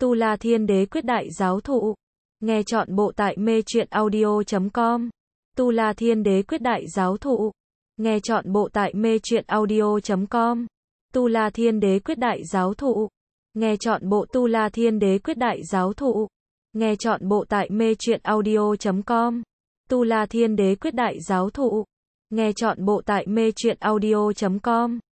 Tu La Thiên Đế Quyết Đại Giáo Thụ. Nghe chọn bộ tại mê truyện audio.com. Tu La Thiên Đế Quyết Đại Giáo Thụ. Nghe chọn bộ tại mê truyện audio.com. Tu La Thiên Đế Quyết Đại Giáo Thụ. Nghe chọn bộ Tu La Thiên Đế Quyết Đại Giáo Thụ. Nghe chọn bộ tại mê truyện audio.com. Tu La Thiên Đế Quyết Đại Giáo Thụ. Nghe chọn bộ tại mê truyện audio.com.